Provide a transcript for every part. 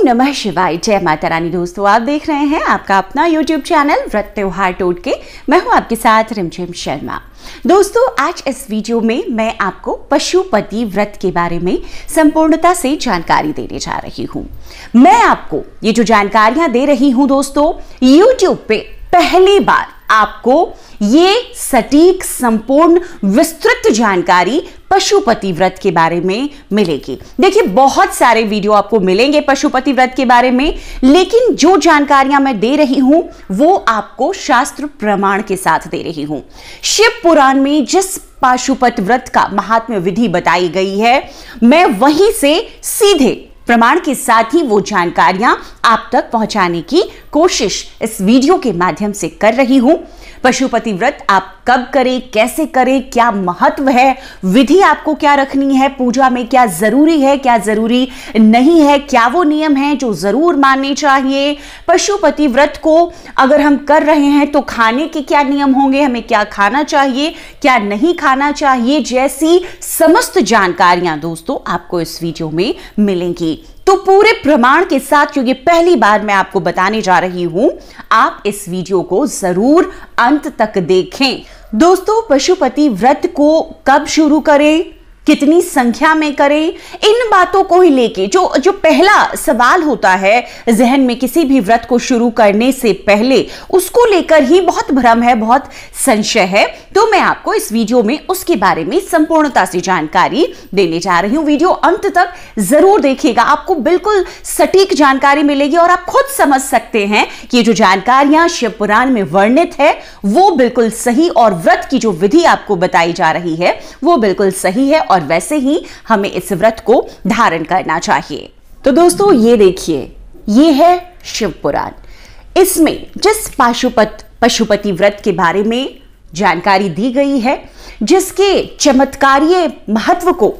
ओम नमः शिवाय जय माता रानी दोस्तों आप देख रहे हैं आपका अपना यूट्यूब चैनल व्रत त्योहार टोट के मैं हूं आपके साथ रिमझिम शर्मा दोस्तों आज इस वीडियो में मैं आपको पशुपति व्रत के बारे में संपूर्णता से जानकारी देने जा रही हूं मैं आपको ये जो जानकारियां दे रही हूं दोस्तों यूट्यूब पे पहली बार आपको ये सटीक संपूर्ण विस्तृत जानकारी पशुपति व्रत के बारे में मिलेगी देखिए बहुत सारे वीडियो आपको मिलेंगे पशुपति व्रत के बारे में लेकिन जो जानकारियां मैं दे रही हूं वो आपको शास्त्र प्रमाण के साथ दे रही हूं शिव पुराण में जिस पशुपत व्रत का महात्म्य विधि बताई गई है मैं वहीं से सीधे प्रमाण के साथ ही वो जानकारियां आप तक पहुंचाने की कोशिश इस वीडियो के माध्यम से कर रही हूं पशुपति व्रत आप कब करें कैसे करें क्या महत्व है विधि आपको क्या रखनी है पूजा में क्या जरूरी है क्या जरूरी नहीं है क्या वो नियम है जो जरूर मानने चाहिए पशुपति व्रत को अगर हम कर रहे हैं तो खाने के क्या नियम होंगे हमें क्या खाना चाहिए क्या नहीं खाना चाहिए जैसी समस्त जानकारियां दोस्तों आपको इस वीडियो में मिलेंगी तो पूरे प्रमाण के साथ क्योंकि पहली बार मैं आपको बताने जा रही हूं आप इस वीडियो को जरूर अंत तक देखें दोस्तों पशुपति व्रत को कब शुरू करें कितनी संख्या में करें इन बातों को ही लेके जो जो पहला सवाल होता है जहन में किसी भी व्रत को शुरू करने से पहले उसको लेकर ही बहुत भ्रम है बहुत संशय है तो मैं आपको इस वीडियो में उसके बारे में संपूर्णता से जानकारी देने जा रही हूँ वीडियो अंत तक जरूर देखिएगा आपको बिल्कुल सटीक जानकारी मिलेगी और आप खुद समझ सकते हैं कि जो जानकारियां शिवपुराण में वर्णित है वो बिल्कुल सही और व्रत की जो विधि आपको बताई जा रही है वो बिल्कुल सही है और वैसे ही हमें इस व्रत को धारण करना चाहिए तो दोस्तों ये देखिए ये है शिव पुराण इसमें जिस पाशुपत पशुपति व्रत के बारे में जानकारी दी गई है जिसके चमत्कारीय महत्व को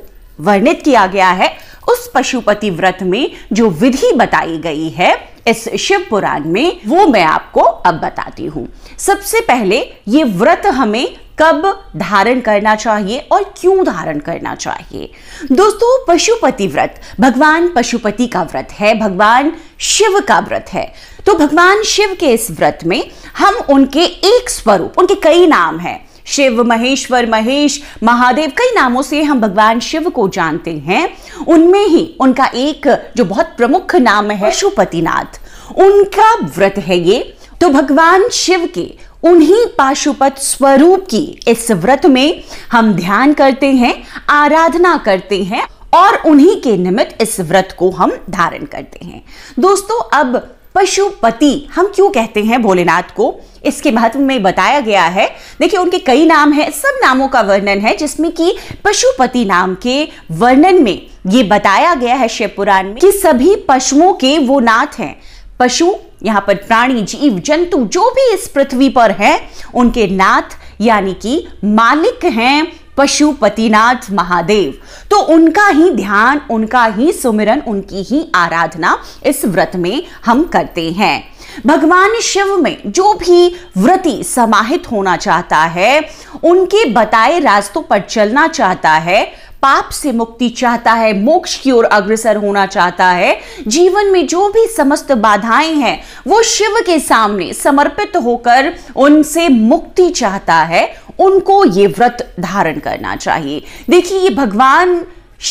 वर्णित किया गया है उस पशुपति व्रत में जो विधि बताई गई है इस शिव पुराण में वो मैं आपको अब बताती हूं सबसे पहले ये व्रत हमें कब धारण करना चाहिए और क्यों धारण करना चाहिए दोस्तों पशुपति व्रत भगवान पशुपति का व्रत है भगवान शिव का व्रत है तो भगवान शिव के इस व्रत में हम उनके एक स्वरूप उनके कई नाम हैं शिव महेश्वर महेश महादेव कई नामों से हम भगवान शिव को जानते हैं उनमें ही उनका एक जो बहुत प्रमुख नाम है पशुपतिनाथ उनका व्रत है ये तो भगवान शिव के उन्हीं पाशुपत स्वरूप की इस व्रत में हम ध्यान करते हैं आराधना करते हैं और उन्हीं के निमित्त इस व्रत को हम धारण करते हैं दोस्तों अब पशुपति हम क्यों कहते हैं भोलेनाथ को इसके महत्व में बताया गया है देखिए उनके कई नाम हैं सब नामों का वर्णन है जिसमें कि पशुपति नाम के वर्णन में ये बताया गया है शिवपुराण में कि सभी पशुओं के वो नाथ हैं पशु यहाँ पर प्राणी जीव जंतु जो भी इस पृथ्वी पर है उनके नाथ यानी कि मालिक हैं पशुपतिनाथ महादेव तो उनका ही ध्यान उनका ही सुमिरन उनकी ही आराधना इस व्रत में हम करते हैं भगवान शिव में जो भी व्रति समाहित होना चाहता है उनके बताए रास्तों पर चलना चाहता है पाप से मुक्ति चाहता है मोक्ष की ओर अग्रसर होना चाहता है जीवन में जो भी समस्त बाधाएं हैं वो शिव के सामने समर्पित होकर उनसे मुक्ति चाहता है उनको ये व्रत धारण करना चाहिए देखिए ये भगवान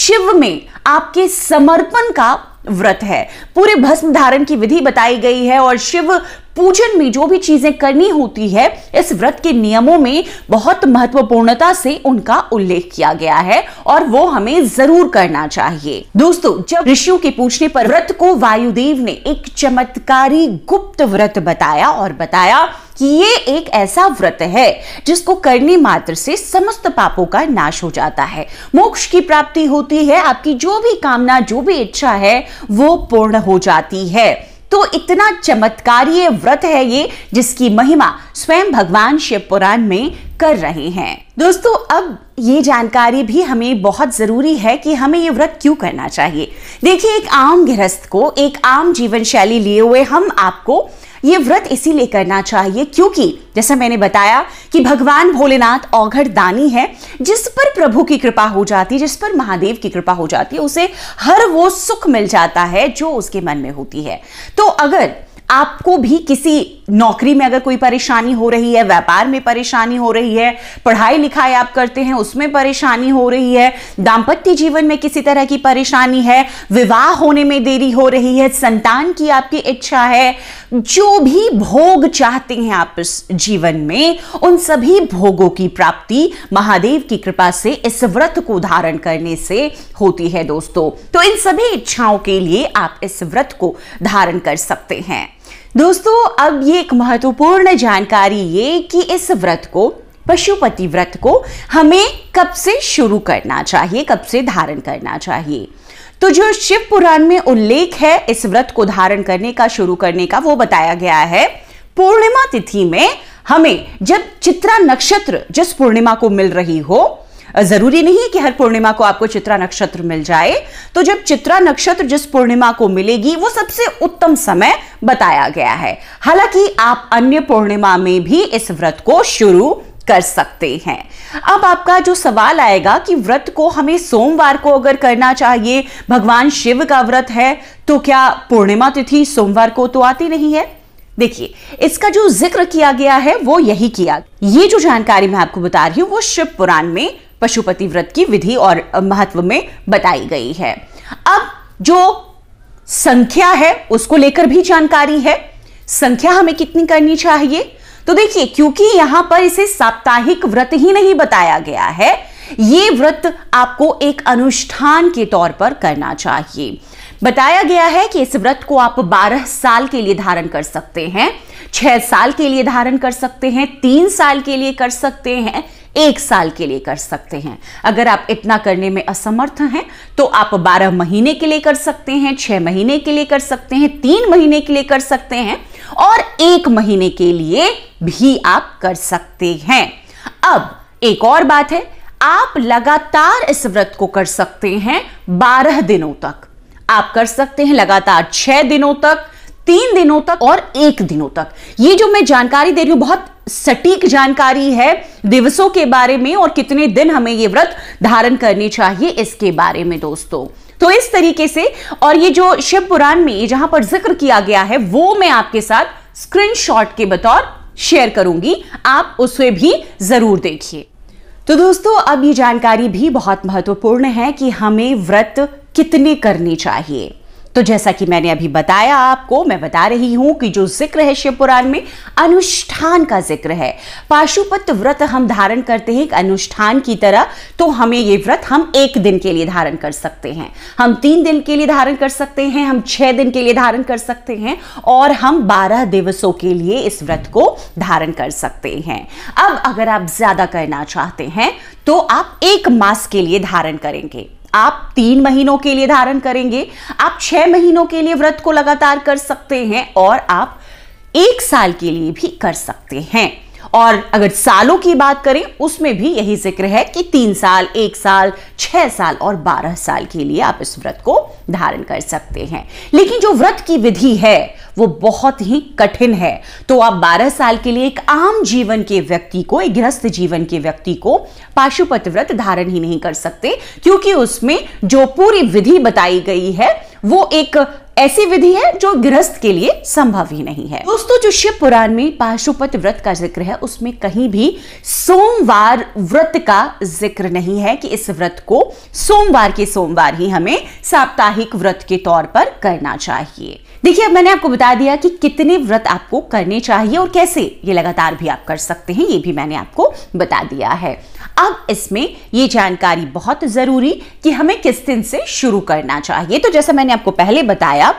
शिव में आपके समर्पण का व्रत है पूरे भस्म धारण की विधि बताई गई है और शिव पूजन में जो भी चीजें करनी होती है इस व्रत के नियमों में बहुत महत्वपूर्णता से उनका उल्लेख किया गया है और वो हमें जरूर करना चाहिए दोस्तों जब ऋषियों के पूछने पर व्रत को वायुदेव ने एक चमत्कारी गुप्त व्रत बताया और बताया कि ये एक ऐसा व्रत है जिसको करने मात्र से समस्त पापों का नाश हो जाता है मोक्ष की प्राप्ति होती है आपकी जो भी कामना जो भी इच्छा है वो पूर्ण हो जाती है तो इतना चमत्कारी व्रत है ये जिसकी महिमा स्वयं भगवान शिव पुराण में कर रहे हैं दोस्तों अब ये जानकारी भी हमें बहुत ज़रूरी है कि हमें ये व्रत क्यों करना चाहिए देखिए एक आम गृहस्थ को एक आम जीवन शैली लिए हुए हम आपको ये व्रत इसीलिए करना चाहिए क्योंकि जैसा मैंने बताया कि भगवान भोलेनाथ औघड़ दानी है जिस पर प्रभु की कृपा हो जाती है जिस पर महादेव की कृपा हो जाती है उसे हर वो सुख मिल जाता है जो उसके मन में होती है तो अगर आपको भी किसी नौकरी में अगर कोई परेशानी हो रही है व्यापार में परेशानी हो रही है पढ़ाई लिखाई आप करते हैं उसमें परेशानी हो रही है दाम्पत्य जीवन में किसी तरह की परेशानी है विवाह होने में देरी हो रही है संतान की आपकी इच्छा है जो भी भोग चाहते हैं आप इस जीवन में उन सभी भोगों की प्राप्ति महादेव की कृपा से इस व्रत को धारण करने से होती है दोस्तों तो इन सभी इच्छाओं के लिए आप इस व्रत को धारण कर सकते हैं दोस्तों अब ये एक महत्वपूर्ण जानकारी ये कि इस व्रत को पशुपति व्रत को हमें कब से शुरू करना चाहिए कब से धारण करना चाहिए तो जो शिव पुराण में उल्लेख है इस व्रत को धारण करने का शुरू करने का वो बताया गया है पूर्णिमा तिथि में हमें जब चित्रा नक्षत्र जिस पूर्णिमा को मिल रही हो जरूरी नहीं कि हर पूर्णिमा को आपको चित्रा नक्षत्र मिल जाए तो जब चित्रा नक्षत्र जिस पूर्णिमा को मिलेगी वो सबसे उत्तम समय बताया गया है हालांकि आप अन्य पूर्णिमा में भी इस व्रत को शुरू कर सकते हैं अब आपका जो सवाल आएगा कि व्रत को हमें सोमवार को अगर करना चाहिए भगवान शिव का व्रत है तो क्या पूर्णिमा तिथि सोमवार को तो आती नहीं है देखिए इसका जो जिक्र किया गया है वो यही किया ये जो जानकारी मैं आपको बता रही हूं वो शिव पुराण में पशुपति व्रत की विधि और महत्व में बताई गई है अब जो संख्या है उसको लेकर भी जानकारी है संख्या हमें कितनी करनी चाहिए तो देखिए क्योंकि यहां पर इसे साप्ताहिक व्रत ही नहीं बताया गया है ये व्रत आपको एक अनुष्ठान के तौर पर करना चाहिए बताया गया है कि इस व्रत को आप 12 साल के लिए धारण कर सकते हैं 6 साल के लिए धारण कर सकते हैं 3 साल के लिए कर सकते हैं एक साल के लिए कर सकते हैं अगर आप इतना करने में असमर्थ हैं तो आप 12 महीने के लिए कर सकते हैं 6 महीने के लिए कर सकते हैं 3 महीने के लिए कर सकते हैं और एक महीने के लिए भी आप कर सकते हैं अब एक और बात है आप लगातार इस व्रत को कर सकते हैं 12 दिनों तक आप कर सकते हैं लगातार 6 दिनों तक तीन दिनों तक और एक दिनों तक ये जो मैं जानकारी दे रही हूं बहुत सटीक जानकारी है दिवसों के बारे में और कितने दिन हमें ये व्रत धारण करने चाहिए इसके बारे में दोस्तों तो इस तरीके से और ये जो शिव पुराण में जहां पर जिक्र किया गया है वो मैं आपके साथ स्क्रीनशॉट के बतौर शेयर करूंगी आप उसे भी जरूर देखिए तो दोस्तों अब ये जानकारी भी बहुत महत्वपूर्ण है कि हमें व्रत कितने करने चाहिए तो जैसा कि मैंने अभी बताया आपको मैं बता रही हूं कि जो जिक्र है शिव पुराण में अनुष्ठान का जिक्र है पाशुपत व्रत हम धारण करते हैं एक अनुष्ठान की तरह तो हमें ये व्रत हम एक दिन के लिए धारण कर सकते हैं हम तीन दिन के लिए धारण कर सकते हैं हम छह दिन के लिए धारण कर सकते हैं और हम बारह दिवसों के लिए इस व्रत को धारण कर सकते हैं अब अगर आप ज्यादा करना चाहते हैं तो आप एक मास के लिए धारण करेंगे आप तीन महीनों के लिए धारण करेंगे आप छह महीनों के लिए व्रत को लगातार कर सकते हैं और आप एक साल के लिए भी कर सकते हैं और अगर सालों की बात करें उसमें भी यही जिक्र है कि तीन साल एक साल छह साल और बारह साल के लिए आप इस व्रत को धारण कर सकते हैं लेकिन जो व्रत की विधि है वो बहुत ही कठिन है तो आप 12 साल के लिए एक आम जीवन के व्यक्ति को एक गृहस्थ जीवन के व्यक्ति को पाशुपत व्रत धारण ही नहीं कर सकते क्योंकि उसमें जो पूरी विधि बताई गई है वो एक ऐसी विधि है जो गृहस्थ के लिए संभव ही नहीं है दोस्तों जो शिव पुराण में पाशुपत व्रत का जिक्र है उसमें कहीं भी सोमवार व्रत का जिक्र नहीं है कि इस व्रत को सोमवार के सोमवार ही हमें साप्ताहिक व्रत के तौर पर करना चाहिए देखिए अब मैंने आपको बता दिया कि कितने व्रत आपको करने चाहिए और कैसे ये लगातार भी आप कर सकते हैं ये भी मैंने आपको बता दिया है अब इसमें ये जानकारी बहुत ज़रूरी कि हमें किस दिन से शुरू करना चाहिए तो जैसा मैंने आपको पहले बताया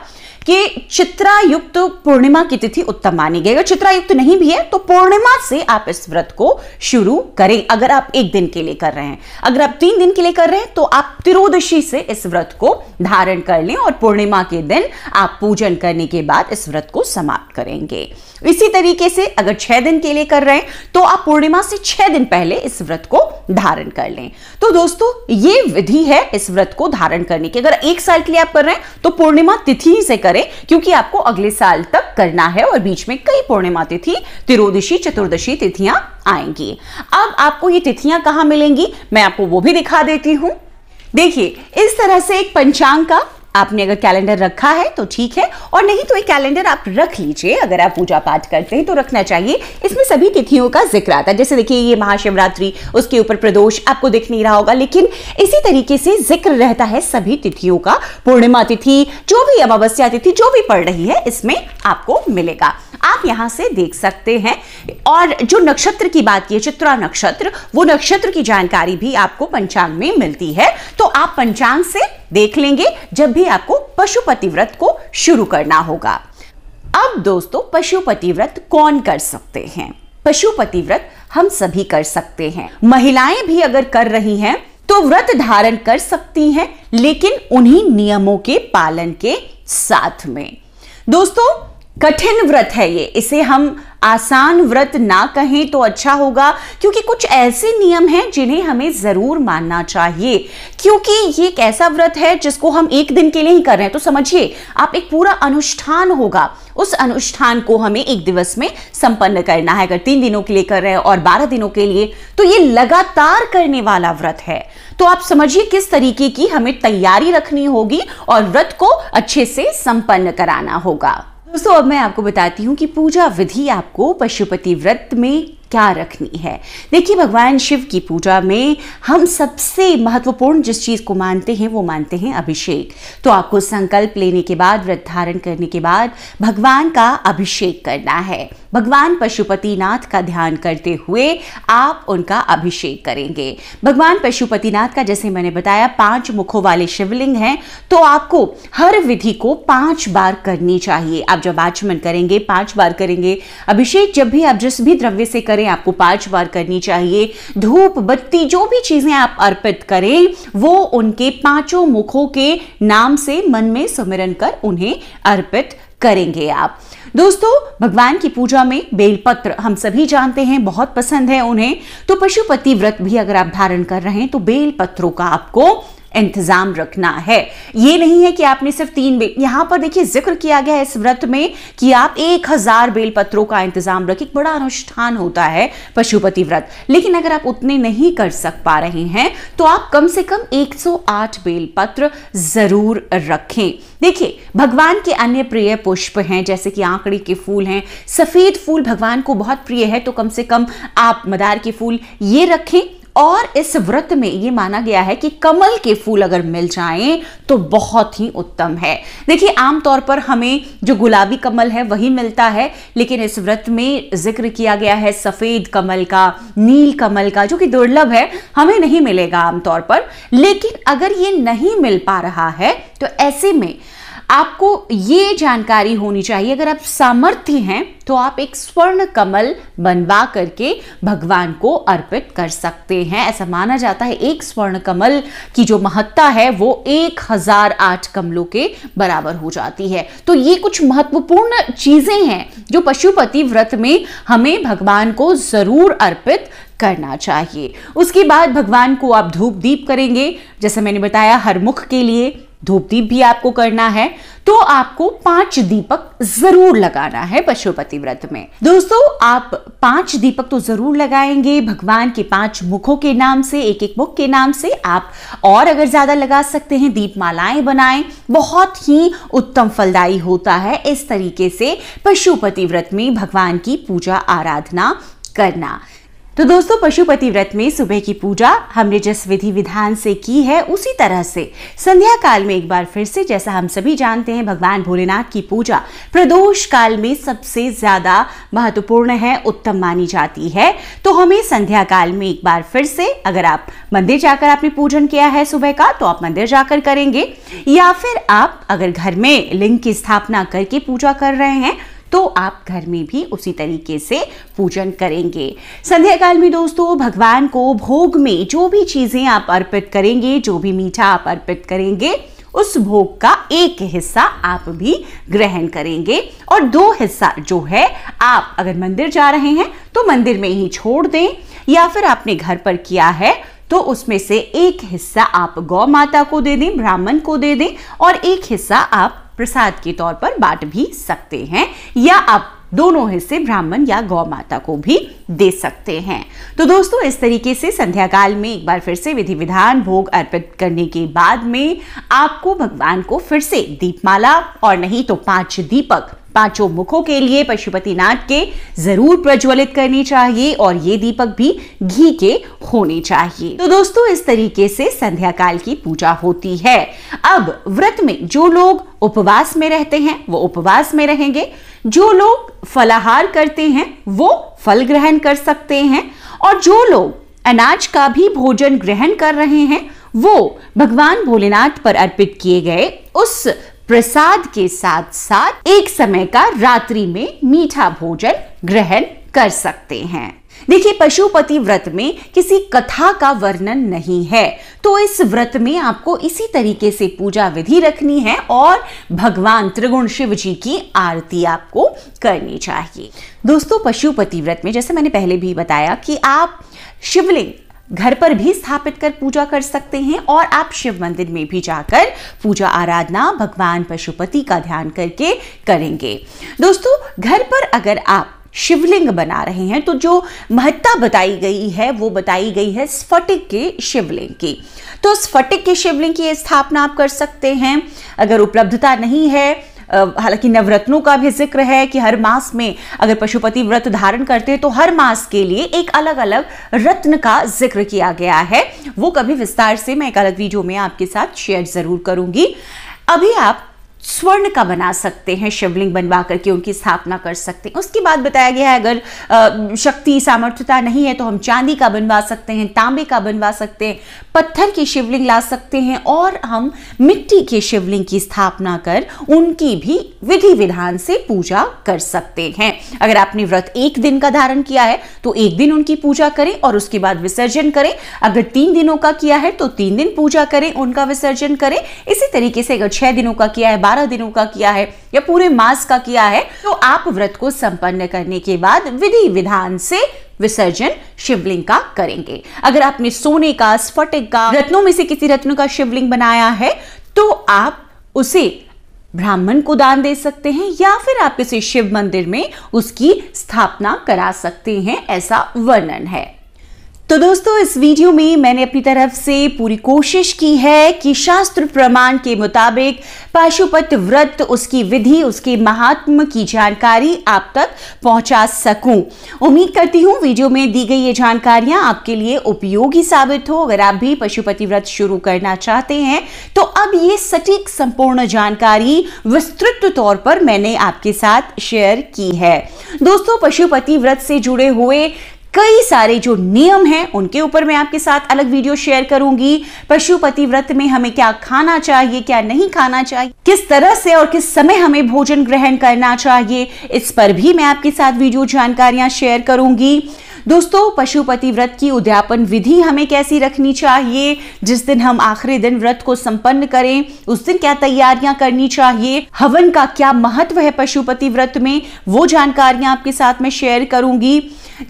कि चित्रायुक्त पूर्णिमा की तिथि उत्तम मानी गई अगर चित्रायुक्त नहीं भी है तो पूर्णिमा से आप इस व्रत को शुरू करें अगर आप एक दिन के लिए कर रहे हैं अगर आप तीन दिन के लिए कर रहे हैं तो आप तिरोदशी से इस व्रत को धारण कर लें और पूर्णिमा के दिन आप पूजन करने के बाद इस व्रत को समाप्त करेंगे इसी तरीके से अगर छह दिन के लिए कर रहे हैं तो आप पूर्णिमा से छह दिन पहले इस व्रत को धारण कर लें तो दोस्तों ये विधि है इस व्रत को धारण करने की अगर एक साल के लिए आप कर रहे हैं तो पूर्णिमा तिथि से करें क्योंकि आपको अगले साल तक करना है और बीच में कई पूर्णिमा तिथि तिरोदशी चतुर्दशी तिथियां आएंगी अब आपको ये तिथियां कहां मिलेंगी मैं आपको वो भी दिखा देती हूं देखिए इस तरह से एक पंचांग का आपने अगर कैलेंडर रखा है तो ठीक है और नहीं तो ये कैलेंडर आप रख लीजिए अगर आप पूजा पाठ करते हैं तो रखना चाहिए इसमें सभी तिथियों का जिक्र आता है जैसे देखिए ये महाशिवरात्रि उसके ऊपर प्रदोष आपको दिख नहीं रहा होगा लेकिन इसी तरीके से जिक्र रहता है सभी तिथियों का पूर्णिमा तिथि जो भी अमावस्या तिथि जो भी पड़ रही है इसमें आपको मिलेगा आप यहाँ से देख सकते हैं और जो नक्षत्र की बात की है चित्रा नक्षत्र वो नक्षत्र की जानकारी भी आपको पंचांग में मिलती है तो आप पंचांग से देख लेंगे जब भी आपको पशुपति व्रत को शुरू करना होगा अब दोस्तों पशुपति व्रत कौन कर सकते हैं पशुपति व्रत हम सभी कर सकते हैं महिलाएं भी अगर कर रही हैं तो व्रत धारण कर सकती हैं लेकिन उन्हीं नियमों के पालन के साथ में दोस्तों कठिन व्रत है ये इसे हम आसान व्रत ना कहें तो अच्छा होगा क्योंकि कुछ ऐसे नियम हैं जिन्हें हमें ज़रूर मानना चाहिए क्योंकि ये एक ऐसा व्रत है जिसको हम एक दिन के लिए ही कर रहे हैं तो समझिए आप एक पूरा अनुष्ठान होगा उस अनुष्ठान को हमें एक दिवस में संपन्न करना है अगर तीन दिनों के लिए कर रहे हैं और बारह दिनों के लिए तो ये लगातार करने वाला व्रत है तो आप समझिए किस तरीके की हमें तैयारी रखनी होगी और व्रत को अच्छे से संपन्न कराना होगा दोस्तों अब मैं आपको बताती हूँ कि पूजा विधि आपको पशुपति व्रत में क्या रखनी है देखिए भगवान शिव की पूजा में हम सबसे महत्वपूर्ण जिस चीज़ को मानते हैं वो मानते हैं अभिषेक तो आपको संकल्प लेने के बाद व्रत धारण करने के बाद भगवान का अभिषेक करना है भगवान पशुपतिनाथ का ध्यान करते हुए आप उनका अभिषेक करेंगे भगवान पशुपतिनाथ का जैसे मैंने बताया पांच मुखों वाले शिवलिंग हैं तो आपको हर विधि को पांच बार करनी चाहिए आप जब आचमन करेंगे पांच बार करेंगे अभिषेक जब भी आप जिस भी द्रव्य से करें आपको पांच बार करनी चाहिए धूप बत्ती जो भी चीजें आप अर्पित करें वो उनके पांचों मुखों के नाम से मन में सुमिरन कर उन्हें अर्पित करेंगे आप दोस्तों भगवान की पूजा में बेलपत्र हम सभी जानते हैं बहुत पसंद है उन्हें तो पशुपति व्रत भी अगर आप धारण कर रहे हैं तो बेलपत्रों का आपको इंतजाम रखना है ये नहीं है कि आपने सिर्फ तीन बेल यहाँ पर देखिए जिक्र किया गया है इस व्रत में कि आप एक हजार बेलपत्रों का इंतजाम रखें बड़ा अनुष्ठान होता है पशुपति व्रत लेकिन अगर आप उतने नहीं कर सक पा रहे हैं तो आप कम से कम 108 बेलपत्र जरूर रखें देखिए भगवान के अन्य प्रिय पुष्प हैं जैसे कि आंकड़ी के फूल हैं सफेद फूल भगवान को बहुत प्रिय है तो कम से कम आप मदार के फूल ये रखें और इस व्रत में ये माना गया है कि कमल के फूल अगर मिल जाएं तो बहुत ही उत्तम है देखिए आमतौर पर हमें जो गुलाबी कमल है वही मिलता है लेकिन इस व्रत में जिक्र किया गया है सफ़ेद कमल का नील कमल का जो कि दुर्लभ है हमें नहीं मिलेगा आमतौर पर लेकिन अगर ये नहीं मिल पा रहा है तो ऐसे में आपको ये जानकारी होनी चाहिए अगर आप सामर्थ्य हैं तो आप एक स्वर्ण कमल बनवा करके भगवान को अर्पित कर सकते हैं ऐसा माना जाता है एक स्वर्ण कमल की जो महत्ता है वो एक हजार आठ कमलों के बराबर हो जाती है तो ये कुछ महत्वपूर्ण चीजें हैं जो पशुपति व्रत में हमें भगवान को जरूर अर्पित करना चाहिए उसके बाद भगवान को आप धूप दीप करेंगे जैसे मैंने बताया हर मुख के लिए धूप दीप भी आपको करना है तो आपको पांच दीपक जरूर लगाना है पशुपति व्रत में दोस्तों आप पांच दीपक तो जरूर लगाएंगे भगवान के पांच मुखों के नाम से एक एक मुख के नाम से आप और अगर ज्यादा लगा सकते हैं दीप मालाएं बनाएं बहुत ही उत्तम फलदायी होता है इस तरीके से पशुपति व्रत में भगवान की पूजा आराधना करना तो दोस्तों पशुपति व्रत में सुबह की पूजा हमने जिस विधि विधान से की है उसी तरह से संध्या काल में एक बार फिर से जैसा हम सभी जानते हैं भगवान भोलेनाथ की पूजा प्रदोष काल में सबसे ज़्यादा महत्वपूर्ण है उत्तम मानी जाती है तो हमें संध्या काल में एक बार फिर से अगर आप मंदिर जाकर आपने पूजन किया है सुबह का तो आप मंदिर जाकर करेंगे या फिर आप अगर घर में लिंग की स्थापना करके पूजा कर रहे हैं तो आप घर में भी उसी तरीके से पूजन करेंगे संध्या काल में दोस्तों भगवान को भोग में जो भी चीज़ें आप अर्पित करेंगे जो भी मीठा आप अर्पित करेंगे उस भोग का एक हिस्सा आप भी ग्रहण करेंगे और दो हिस्सा जो है आप अगर मंदिर जा रहे हैं तो मंदिर में ही छोड़ दें या फिर आपने घर पर किया है तो उसमें से एक हिस्सा आप गौ माता को दे दें ब्राह्मण को दे दें और एक हिस्सा आप प्रसाद के तौर पर बांट भी सकते हैं या आप दोनों हिस्से ब्राह्मण या गौ माता को भी दे सकते हैं तो दोस्तों इस तरीके से संध्या काल में एक बार फिर से विधि विधान भोग अर्पित करने के बाद में आपको भगवान को फिर से दीपमाला और नहीं तो पांच दीपक पांचों मुखों के लिए पशुपतिनाथ के जरूर प्रज्वलित करने चाहिए और ये दीपक भी घी के होने चाहिए तो दोस्तों इस तरीके से संध्या काल की पूजा होती है अब व्रत में जो लोग उपवास में रहते हैं वो उपवास में रहेंगे जो लोग फलाहार करते हैं वो फल ग्रहण कर सकते हैं और जो लोग अनाज का भी भोजन ग्रहण कर रहे हैं वो भगवान भोलेनाथ पर अर्पित किए गए उस प्रसाद के साथ साथ एक समय का रात्रि में मीठा भोजन ग्रहण कर सकते हैं देखिए पशुपति व्रत में किसी कथा का वर्णन नहीं है तो इस व्रत में आपको इसी तरीके से पूजा विधि रखनी है और भगवान त्रिगुण शिव जी की आरती आपको करनी चाहिए दोस्तों पशुपति व्रत में जैसे मैंने पहले भी बताया कि आप शिवलिंग घर पर भी स्थापित कर पूजा कर सकते हैं और आप शिव मंदिर में भी जाकर पूजा आराधना भगवान पशुपति का ध्यान करके करेंगे दोस्तों घर पर अगर आप शिवलिंग बना रहे हैं तो जो महत्ता बताई गई है वो बताई गई है स्फटिक के शिवलिंग की तो स्फटिक के शिवलिंग की स्थापना आप कर सकते हैं अगर उपलब्धता नहीं है हालांकि नवरत्नों का भी जिक्र है कि हर मास में अगर पशुपति व्रत धारण करते हैं तो हर मास के लिए एक अलग अलग रत्न का जिक्र किया गया है वो कभी विस्तार से मैं एक अलग वीडियो में आपके साथ शेयर ज़रूर करूँगी अभी आप स्वर्ण का बना सकते हैं शिवलिंग बनवा करके उनकी स्थापना कर सकते हैं उसके बाद बताया गया है अगर शक्ति सामर्थ्यता नहीं है तो हम चांदी का बनवा सकते हैं तांबे का बनवा सकते हैं पत्थर की शिवलिंग ला सकते हैं और हम मिट्टी के शिवलिंग की स्थापना कर उनकी भी विधि विधान से पूजा कर सकते हैं अगर आपने व्रत एक दिन का धारण किया है तो एक दिन उनकी पूजा करें और उसके बाद विसर्जन करें अगर तीन दिनों का किया है तो तीन दिन पूजा करें उनका विसर्जन करें इसी तरीके से अगर छह दिनों का किया है बारह दिनों का किया है या पूरे मास का किया है तो आप व्रत को संपन्न करने के बाद विधि विधान से विसर्जन शिवलिंग का करेंगे अगर आपने सोने का स्फटिक का रत्नों में से किसी रत्न का शिवलिंग बनाया है तो आप उसे ब्राह्मण को दान दे सकते हैं या फिर आप किसी शिव मंदिर में उसकी स्थापना करा सकते हैं ऐसा वर्णन है तो दोस्तों इस वीडियो में मैंने अपनी तरफ से पूरी कोशिश की है कि शास्त्र प्रमाण के मुताबिक पाशुपत व्रत उसकी विधि उसके महात्म की जानकारी आप तक पहुंचा सकूं उम्मीद करती हूँ वीडियो में दी गई ये जानकारियां आपके लिए उपयोगी साबित हो अगर आप भी पशुपति व्रत शुरू करना चाहते हैं तो अब ये सटीक संपूर्ण जानकारी विस्तृत तौर पर मैंने आपके साथ शेयर की है दोस्तों पशुपति व्रत से जुड़े हुए कई सारे जो नियम हैं उनके ऊपर मैं आपके साथ अलग वीडियो शेयर करूंगी पशुपति व्रत में हमें क्या खाना चाहिए क्या नहीं खाना चाहिए किस तरह से और किस समय हमें भोजन ग्रहण करना चाहिए इस पर भी मैं आपके साथ वीडियो जानकारियां शेयर करूंगी दोस्तों पशुपति व्रत की उद्यापन विधि हमें कैसी रखनी चाहिए जिस दिन हम आखिरी दिन व्रत को संपन्न करें उस दिन क्या तैयारियां करनी चाहिए हवन का क्या महत्व है पशुपति व्रत में वो जानकारियां आपके साथ में शेयर करूंगी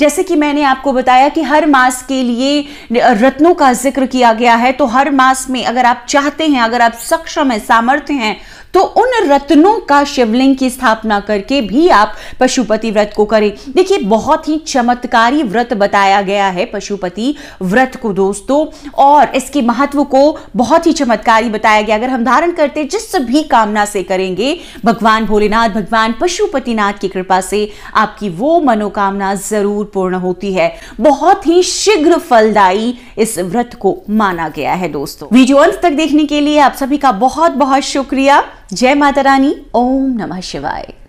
जैसे कि मैंने आपको बताया कि हर मास के लिए रत्नों का जिक्र किया गया है तो हर मास में अगर आप चाहते हैं अगर आप सक्षम है सामर्थ्य हैं तो उन रत्नों का शिवलिंग की स्थापना करके भी आप पशुपति व्रत को करें देखिए बहुत ही चमत्कारी व्रत बताया गया है पशुपति व्रत को दोस्तों और इसके महत्व को बहुत ही चमत्कारी बताया गया अगर हम धारण करते जिस भी कामना से करेंगे भगवान भोलेनाथ भगवान पशुपतिनाथ की कृपा से आपकी वो मनोकामना जरूर पूर्ण होती है बहुत ही शीघ्र फलदायी इस व्रत को माना गया है दोस्तों वीडियो अंत तक देखने के लिए आप सभी का बहुत बहुत शुक्रिया जय माता रानी ओम नमः शिवाय